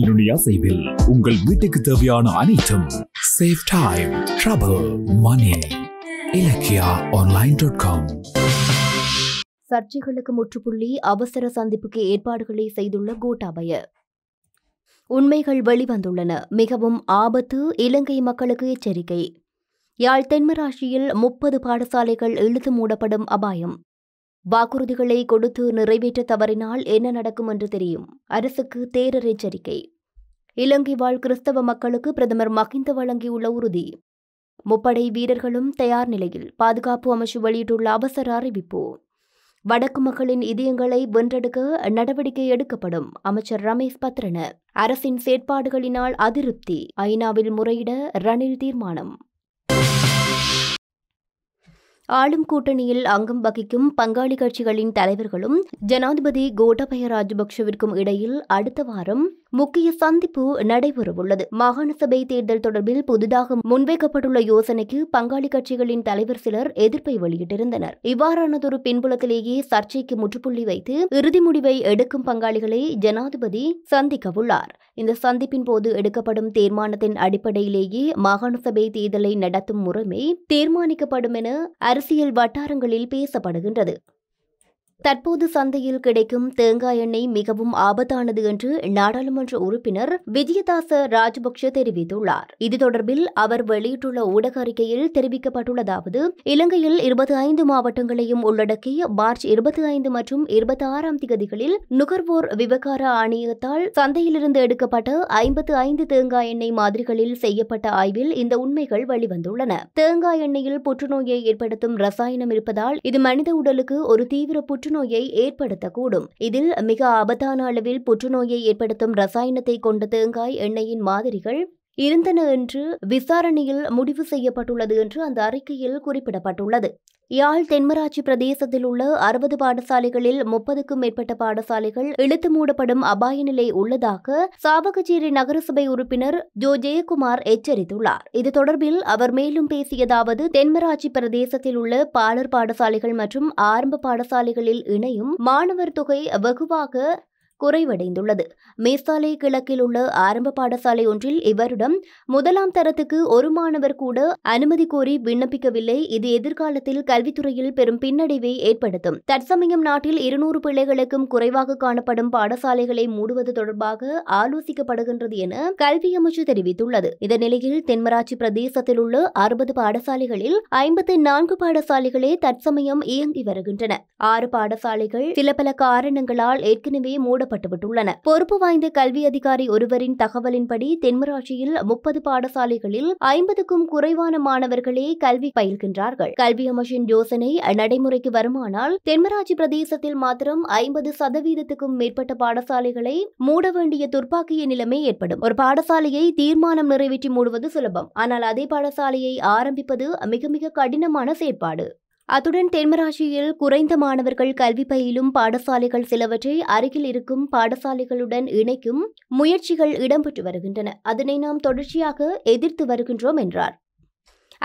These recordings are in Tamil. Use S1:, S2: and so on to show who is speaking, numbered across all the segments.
S1: உங்கள் வீட்டுக்கு தேவையான அனைத்தும் save time trouble money Ilakkiya online dot com சர்ச்சைகளுக்கு முற்றுப்புள்ளி அவசர சந்திப்புக்கு ஏற்பாடுகளை செய்துள்ள கோட்டாபய உண்மைகள் வெளிவந்துள்ளன மிகவும் ஆபத்து இலங்கை மக்களுக்கு எச்சரிக்கை யாழ் தென்மராட்சியில் முப்பது பாடசாலைகள் இழுத்து மூடப்படும் அபாயம் வாக்குறுதிகளை கொடுத்து நிறைவேற்ற தவறினால் என்ன நடக்கும் என்று தெரியும் அரசுக்கு தேரர் எச்சரிக்கை இலங்கை வாழ் கிறிஸ்தவ மக்களுக்கு பிரதமர் மஹிந்த வழங்கியுள்ள உறுதி முப்படை வீரர்களும் தயார் நிலையில் பாதுகாப்பு அமைச்சு வெளியிட்டுள்ள அவசர அறிவிப்பு வடக்கு மக்களின் இதயங்களை வென்றெடுக்க நடவடிக்கை எடுக்கப்படும் அமைச்சர் ரமேஷ் பத்ரன அரசின் செயற்பாடுகளினால் அதிருப்தி ஐநாவில் முறையிட ரணில் தீர்மானம் ஆளும் கூட்டணியில் அங்கம் வகிக்கும் பங்காளி கட்சிகளின் தலைவர்களும் ஜனாதிபதி கோட்டாபய ராஜபக்ஷவிற்கும் இடையில் அடுத்த வாரம் முக்கிய சந்திப்பு நடைபெறவுள்ளது மாகாண சபை தேர்தல் தொடர்பில் புதிதாக முன்வைக்கப்பட்டுள்ள யோசனைக்கு பங்காளி கட்சிகளின் தலைவர் சிலர் எதிர்ப்பை வெளியிட்டிருந்தனர் இவ்வாறானதொரு பின்புலத்திலேயே சர்ச்சைக்கு முற்றுப்புள்ளி வைத்து இறுதி முடிவை எடுக்கும் பங்காளிகளை ஜனாதிபதி சந்திக்கவுள்ளார் இந்த சந்திப்பின் போது எடுக்கப்படும் தீர்மானத்தின் அடிப்படையிலேயே மாகாண சபை தேர்தலை நடத்தும் முறைமை தீர்மானிக்கப்படும் என அரசியல் வட்டாரங்களில் பேசப்படுகின்றது தற்போது சந்தையில் கிடைக்கும் தேங்காய் எண்ணெய் மிகவும் ஆபத்தானது என்று நாடாளுமன்ற உறுப்பினர் விஜயதாச ராஜபக்ஷ தெரிவித்துள்ளார் இது தொடர்பில் அவர் வெளியிட்டுள்ள ஊடக அறிக்கையில் தெரிவிக்கப்பட்டுள்ளதாவது இலங்கையில் இருபத்தி ஐந்து மாவட்டங்களையும் உள்ளடக்கி மார்ச் இருபத்தி ஐந்து மற்றும் இருபத்தி ஆறாம் திகதிகளில் நுகர்வோர் விவகார ஆணையத்தால் சந்தையிலிருந்து எடுக்கப்பட்ட ஐம்பத்து ஐந்து தேங்காய் எண்ணெய் மாதிரிகளில் செய்யப்பட்ட ஆய்வில் இந்த உண்மைகள் வெளிவந்துள்ளன தேங்காய் எண்ணெயில் புற்றுநோயை ஏற்படுத்தும் ரசாயனம் இருப்பதால் இது மனித உடலுக்கு ஒரு தீவிர புற்று புற்றுநோயை ஏற்படுத்தக்கூடும் இதில் மிக ஆபத்தான அளவில் புற்றுநோயை ஏற்படுத்தும் ரசாயனத்தை கொண்ட தேங்காய் எண்ணெயின் மாதிரிகள் இருந்தன என்று விசாரணையில் முடிவு செய்யப்பட்டுள்ளது என்று அந்த அறிக்கையில் குறிப்பிடப்பட்டுள்ளது யாழ் தென்மராட்சி பிரதேசத்தில் உள்ள அறுபது பாடசாலைகளில் முப்பதுக்கும் மேற்பட்ட பாடசாலைகள் இழுத்து மூடப்படும் அபாய நிலை உள்ளதாக சாவகச்சேரி நகரசபை உறுப்பினர் ஜோ ஜெயக்குமார் எச்சரித்துள்ளார் இது தொடர்பில் அவர் மேலும் பேசியதாவது தென்மராட்சி பிரதேசத்தில் உள்ள பாலர் பாடசாலைகள் மற்றும் ஆரம்ப பாடசாலைகளில் இணையும் மாணவர் தொகை வெகுவாக குறைவடைந்துள்ளது மேசாலை கிழக்கில் உள்ள ஆரம்ப பாடசாலை ஒன்றில் இவரிடம் முதலாம் தரத்துக்கு ஒரு மாணவர் கூட அனுமதி கோரி விண்ணப்பிக்கவில்லை இது எதிர்காலத்தில் கல்வித்துறையில் பெரும் பின்னடைவை ஏற்படுத்தும் தற்சமயம் நாட்டில் இருநூறு பிள்ளைகளுக்கும் குறைவாக காணப்படும் பாடசாலைகளை மூடுவது தொடர்பாக ஆலோசிக்கப்படுகின்றது என கல்வி அமைச்சு தெரிவித்துள்ளது இந்த நிலையில் தென்மராட்சி பிரதேசத்தில் உள்ள அறுபது பாடசாலைகளில் ஐம்பத்தி நான்கு பாடசாலைகளே தற்சமயம் இயங்கி வருகின்றன ஆறு பாடசாலைகள் சில பல காரணங்களால் ஏற்கனவே மூடப்பட்டு தொடங்கப்பட்டுவிட்டுள்ளன பொறுப்பு வாய்ந்த கல்வி அதிகாரி ஒருவரின் தகவலின்படி தென்மராட்சியில் முப்பது பாடசாலைகளில் ஐம்பதுக்கும் குறைவான மாணவர்களே கல்வி பயில்கின்றார்கள் கல்வி அமைச்சின் யோசனை நடைமுறைக்கு வருமானால் தென்மராட்சி பிரதேசத்தில் மாத்திரம் ஐம்பது சதவீதத்துக்கும் மேற்பட்ட பாடசாலைகளை மூட வேண்டிய துர்ப்பாக்கிய நிலைமை ஏற்படும் ஒரு பாடசாலையை தீர்மானம் நிறைவேற்றி மூடுவது சுலபம் ஆனால் அதே பாடசாலையை ஆரம்பிப்பது மிக மிக கடினமான செயற்பாடு அத்துடன் தென்மராசியில் குறைந்த மாணவர்கள் கல்வி பயிலும் பாடசாலைகள் சிலவற்றை அருகில் இருக்கும் பாடசாலைகளுடன் இணைக்கும் முயற்சிகள் இடம்பெற்று வருகின்றன அதனை நாம் தொடர்ச்சியாக எதிர்த்து வருகின்றோம் என்றார்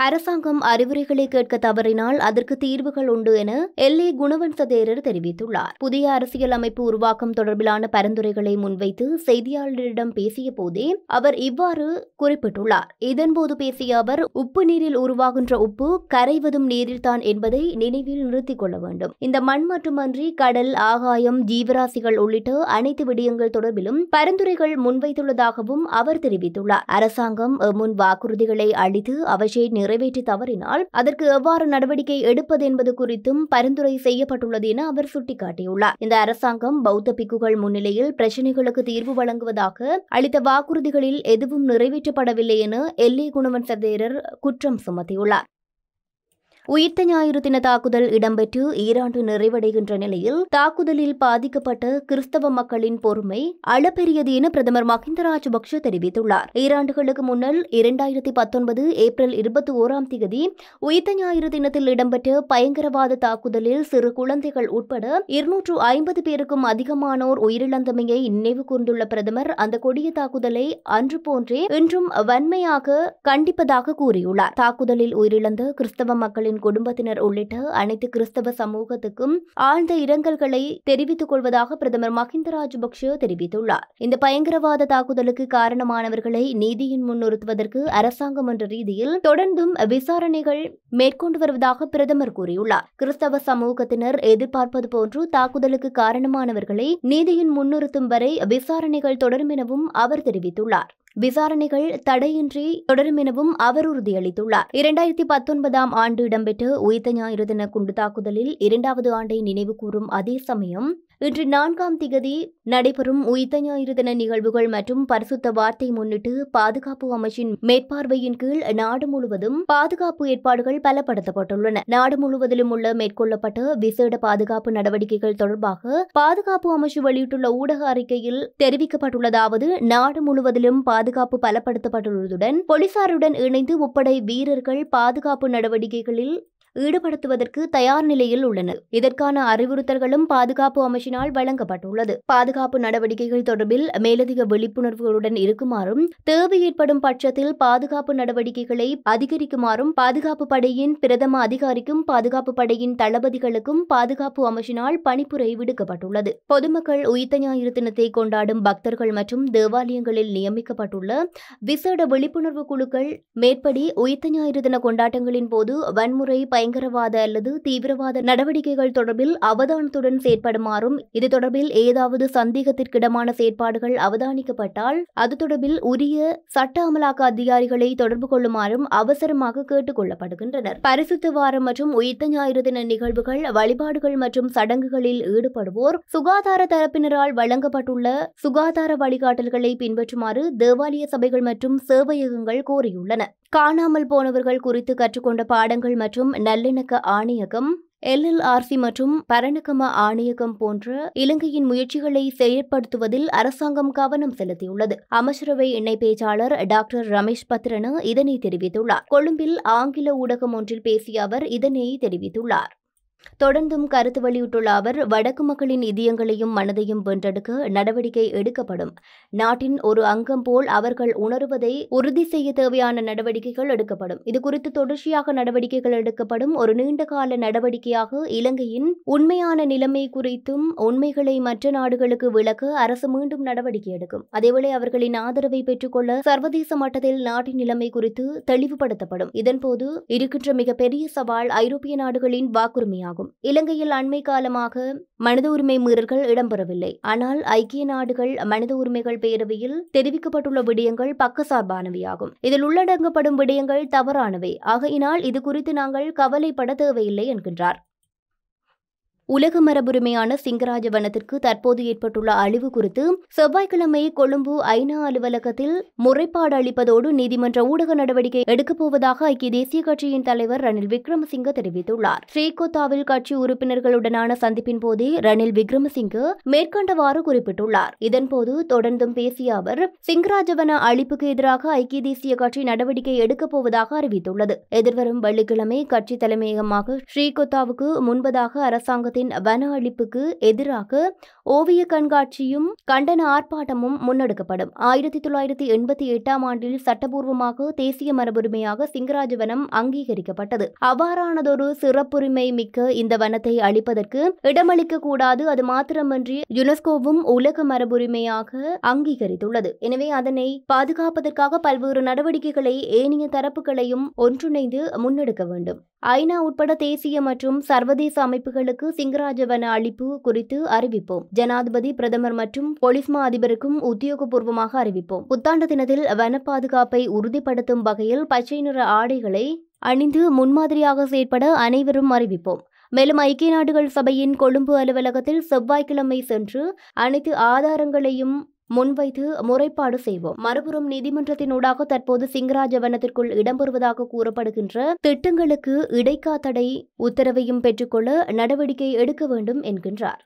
S1: அரசாங்கம் அறிவுரைகளை கேட்க தவறினால் அதற்கு தீர்வுகள் உண்டு என எல் ஏ குணவன்சதேரர் தெரிவித்துள்ளார் புதிய அரசியல் அமைப்பு உருவாக்கம் தொடர்பிலான பரிந்துரைகளை முன்வைத்து செய்தியாளரிடம் பேசிய போதே அவர் இவ்வாறு குறிப்பிட்டுள்ளார் இதன்போது பேசிய அவர் உப்பு நீரில் உருவாகின்ற உப்பு கரைவதும் நீரில்தான் என்பதை நினைவில் நிறுத்திக் கொள்ள வேண்டும் இந்த மண் மட்டுமன்றி கடல் ஆகாயம் ஜீவராசிகள் உள்ளிட்ட அனைத்து விடயங்கள் தொடர்பிலும் பரிந்துரைகள் முன்வைத்துள்ளதாகவும் அவர் தெரிவித்துள்ளார் அரசாங்கம் முன் வாக்குறுதிகளை அளித்து அவற்றை நிறைவேற்றி தவறினால் அதற்கு எவ்வாறு நடவடிக்கை எடுப்பது என்பது குறித்தும் பரிந்துரை செய்யப்பட்டுள்ளது என அவர் சுட்டிக்காட்டியுள்ளார் இந்த அரசாங்கம் பௌத்த பிக்குகள் முன்னிலையில் பிரச்சினைகளுக்கு தீர்வு வழங்குவதாக அளித்த வாக்குறுதிகளில் எதுவும் நிறைவேற்றப்படவில்லை என எல்லை குணவன் சதேரர் குற்றம் சுமத்தியுள்ளார் உயிர்த்த ஞாயிறு தின தாக்குதல் இடம்பெற்று ஈராண்டு நிறைவடைகின்ற நிலையில் தாக்குதலில் பாதிக்கப்பட்ட கிறிஸ்தவ மக்களின் பொறுமை அளப்பெரியது என பிரதமர் மஹிந்த ராஜபக்ஷ தெரிவித்துள்ளார் ஈராண்டுகளுக்கு முன்னர் இரண்டாயிரத்தி பத்தொன்பது ஏப்ரல் இருபத்தி ஓராம் தேதி உயிர்த்த ஞாயிறு தினத்தில் இடம்பெற்ற பயங்கரவாத தாக்குதலில் சிறு குழந்தைகள் உட்பட இருநூற்று ஐம்பது பேருக்கும் அதிகமானோர் உயிரிழந்தமையை நினைவு கூர்ந்துள்ள பிரதமர் அந்த கொடிய தாக்குதலை அன்று போன்றே இன்றும் வன்மையாக கண்டிப்பதாக கூறியுள்ளார் தாக்குதலில் உயிரிழந்த கிறிஸ்தவ மக்களின் அவரின் குடும்பத்தினர் உள்ளிட்ட அனைத்து கிறிஸ்தவ சமூகத்துக்கும் ஆழ்ந்த இரங்கல்களை தெரிவித்துக் கொள்வதாக பிரதமர் மஹிந்த ராஜபக்ஷ தெரிவித்துள்ளார் இந்த பயங்கரவாத தாக்குதலுக்கு காரணமானவர்களை நீதியின் முன்னிறுத்துவதற்கு அரசாங்கம் என்ற ரீதியில் தொடர்ந்தும் விசாரணைகள் மேற்கொண்டு வருவதாக பிரதமர் கூறியுள்ளார் கிறிஸ்தவ சமூகத்தினர் எதிர்பார்ப்பது போன்று தாக்குதலுக்கு காரணமானவர்களை நீதியின் முன்னிறுத்தும் வரை விசாரணைகள் தொடரும் எனவும் அவர் தெரிவித்துள்ளார் விசாரணைகள் தடையின்றி தொடரும் எனவும் அவர் உறுதியளித்துள்ளார் இரண்டாயிரத்தி பத்தொன்பதாம் ஆண்டு இடம்பெற்ற உயிர்த்த ஞாயிறு தின குண்டு தாக்குதலில் இரண்டாவது ஆண்டை நினைவு கூறும் அதே சமயம் இன்று நான்காம் திகதி நடைபெறும் உயிர்த்த ஞாயிறு தின நிகழ்வுகள் மற்றும் பரிசுத்த வார்த்தை முன்னிட்டு பாதுகாப்பு அமைச்சின் மேற்பார்வையின் கீழ் நாடு முழுவதும் பாதுகாப்பு ஏற்பாடுகள் பலப்படுத்தப்பட்டுள்ளன நாடு முழுவதிலும் உள்ள மேற்கொள்ளப்பட்ட விசேட பாதுகாப்பு நடவடிக்கைகள் தொடர்பாக பாதுகாப்பு அமைச்சு வெளியிட்டுள்ள ஊடக அறிக்கையில் தெரிவிக்கப்பட்டுள்ளதாவது நாடு முழுவதிலும் பாதுகாப்பு பலப்படுத்தப்பட்டுள்ளதுடன் போலீசாருடன் இணைந்து முப்படை வீரர்கள் பாதுகாப்பு நடவடிக்கைகளில் ஈடுபடுத்துவதற்கு தயார் நிலையில் உள்ளனர் இதற்கான அறிவுறுத்தல்களும் பாதுகாப்பு அமைச்சினால் வழங்கப்பட்டுள்ளது பாதுகாப்பு நடவடிக்கைகள் தொடர்பில் மேலதிக விழிப்புணர்வுகளுடன் இருக்குமாறும் தேவை ஏற்படும் பட்சத்தில் பாதுகாப்பு நடவடிக்கைகளை அதிகரிக்குமாறும் பாதுகாப்பு படையின் பிரதம அதிகாரிக்கும் பாதுகாப்பு படையின் தளபதிகளுக்கும் பாதுகாப்பு அமைச்சினால் பணிப்புரை விடுக்கப்பட்டுள்ளது பொதுமக்கள் உயிர்த்த ஞாயிறு தினத்தை கொண்டாடும் பக்தர்கள் மற்றும் தேவாலயங்களில் நியமிக்கப்பட்டுள்ள விசேட விழிப்புணர்வு குழுக்கள் மேற்படி உயிர்த்த ஞாயிறு தின கொண்டாட்டங்களின் போது வன்முறை பயன் பயங்கரவாத அல்லது தீவிரவாத நடவடிக்கைகள் தொடர்பில் அவதானத்துடன் செயற்படுமாறும் இது தொடர்பில் ஏதாவது சந்தேகத்திற்கிடமான செயற்பாடுகள் அவதானிக்கப்பட்டால் அது தொடர்பில் உரிய சட்ட அமலாக்க அதிகாரிகளை தொடர்பு கொள்ளுமாறும் அவசரமாக கேட்டுக் கொள்ளப்படுகின்றனர் பரிசுத்த வாரம் மற்றும் உயிர்த்த ஞாயிறு தின நிகழ்வுகள் வழிபாடுகள் மற்றும் சடங்குகளில் ஈடுபடுவோர் சுகாதார தரப்பினரால் வழங்கப்பட்டுள்ள சுகாதார வழிகாட்டல்களை பின்பற்றுமாறு தேவாலய சபைகள் மற்றும் சேவையகங்கள் கோரியுள்ளன காணாமல் போனவர்கள் குறித்து கற்றுக்கொண்ட பாடங்கள் மற்றும் நல்லிணக்க ஆணையகம் எல்எல்ஆர்சி மற்றும் பரணகம ஆணையகம் போன்ற இலங்கையின் முயற்சிகளை செயற்படுத்துவதில் அரசாங்கம் கவனம் செலுத்தியுள்ளது அமைச்சரவை இணை பேச்சாளர் டாக்டர் ரமேஷ் பத்ரனு இதனை தெரிவித்துள்ளார் கொழும்பில் ஆங்கில ஊடகம் ஒன்றில் பேசிய அவர் இதனை தெரிவித்துள்ளார் தொடர்ந்தும் கருத்து வெளியிட்டுள்ள அவர் வடக்கு மக்களின் இதயங்களையும் மனதையும் வென்றெடுக்க நடவடிக்கை எடுக்கப்படும் நாட்டின் ஒரு அங்கம் போல் அவர்கள் உணர்வதை உறுதி செய்ய தேவையான நடவடிக்கைகள் எடுக்கப்படும் இதுகுறித்து தொடர்ச்சியாக நடவடிக்கைகள் எடுக்கப்படும் ஒரு நீண்டகால நடவடிக்கையாக இலங்கையின் உண்மையான நிலைமை குறித்தும் உண்மைகளை மற்ற நாடுகளுக்கு விளக்க அரசு மீண்டும் நடவடிக்கை எடுக்கும் அதேவேளை அவர்களின் ஆதரவை பெற்றுக்கொள்ள சர்வதேச மட்டத்தில் நாட்டின் நிலைமை குறித்து தெளிவுபடுத்தப்படும் இதன்போது இருக்கின்ற மிகப்பெரிய சவால் ஐரோப்பிய நாடுகளின் வாக்குரிமையாகும் பிரச்சனையாகும் இலங்கையில் அண்மை காலமாக மனித உரிமை மீறல்கள் இடம்பெறவில்லை ஆனால் ஐக்கிய நாடுகள் மனித உரிமைகள் பேரவையில் தெரிவிக்கப்பட்டுள்ள விடயங்கள் சார்பானவையாகும் இதில் உள்ளடங்கப்படும் விடயங்கள் தவறானவை ஆகையினால் இது குறித்து நாங்கள் கவலைப்பட தேவையில்லை என்கின்றார் உலக மரபுரிமையான சிங்கராஜ வனத்திற்கு தற்போது ஏற்பட்டுள்ள அழிவு குறித்து செவ்வாய்க்கிழமை கொழும்பு ஐநா அலுவலகத்தில் முறைப்பாடு அளிப்பதோடு நீதிமன்ற ஊடக நடவடிக்கை எடுக்கப் போவதாக ஐக்கிய தேசிய கட்சியின் தலைவர் ரணில் விக்ரமசிங்க தெரிவித்துள்ளார் ஸ்ரீகோத்தாவில் கட்சி உறுப்பினர்களுடனான சந்திப்பின் போதே ரணில் விக்ரமசிங்க மேற்கண்டவாறு குறிப்பிட்டுள்ளார் இதன்போது தொடர்ந்தும் பேசிய அவர் சிங்கராஜவன அழிப்புக்கு எதிராக ஐக்கிய தேசிய கட்சி நடவடிக்கை எடுக்கப் போவதாக அறிவித்துள்ளது எதிர்வரும் வெள்ளிக்கிழமை கட்சி தலைமையகமாக ஸ்ரீகோத்தாவுக்கு முன்பதாக அரசாங்கத்தை நிறுவனத்தின் வன அழிப்புக்கு எதிராக ஓவிய கண்காட்சியும் கண்டன ஆர்ப்பாட்டமும் முன்னெடுக்கப்படும் ஆயிரத்தி தொள்ளாயிரத்தி எண்பத்தி எட்டாம் ஆண்டில் சட்டபூர்வமாக தேசிய மரபுரிமையாக சிங்கராஜவனம் அங்கீகரிக்கப்பட்டது அவ்வாறானதொரு சிறப்புரிமை மிக்க இந்த வனத்தை அளிப்பதற்கு இடமளிக்க கூடாது அது மாத்திரமன்றி யுனெஸ்கோவும் உலக மரபுரிமையாக அங்கீகரித்துள்ளது எனவே அதனை பாதுகாப்பதற்காக பல்வேறு நடவடிக்கைகளை ஏனைய தரப்புகளையும் ஒன்றிணைந்து முன்னெடுக்க வேண்டும் ஐநா உட்பட தேசிய மற்றும் சர்வதேச அமைப்புகளுக்கு சிங்கராஜவன அளிப்பு குறித்து அறிவிப்போம் ஜனாதிபதி பிரதமர் மற்றும் பொலிஸ்மா அதிபருக்கும் உத்தியோகபூர்வமாக அறிவிப்போம் புத்தாண்டு தினத்தில் வன பாதுகாப்பை உறுதிப்படுத்தும் வகையில் பச்சை நிற ஆடைகளை அணிந்து முன்மாதிரியாக செயற்பட அனைவரும் அறிவிப்போம் மேலும் ஐக்கிய நாடுகள் சபையின் கொழும்பு அலுவலகத்தில் செவ்வாய்க்கிழமை சென்று அனைத்து ஆதாரங்களையும் முன்வைத்து முறைப்பாடு செய்வோம் மறுபுறம் நீதிமன்றத்தினூடாக தற்போது வனத்திற்குள் இடம்பெறுவதாக கூறப்படுகின்ற திட்டங்களுக்கு இடைக்காத்தடை உத்தரவையும் பெற்றுக்கொள்ள நடவடிக்கை எடுக்க வேண்டும் என்கின்றார்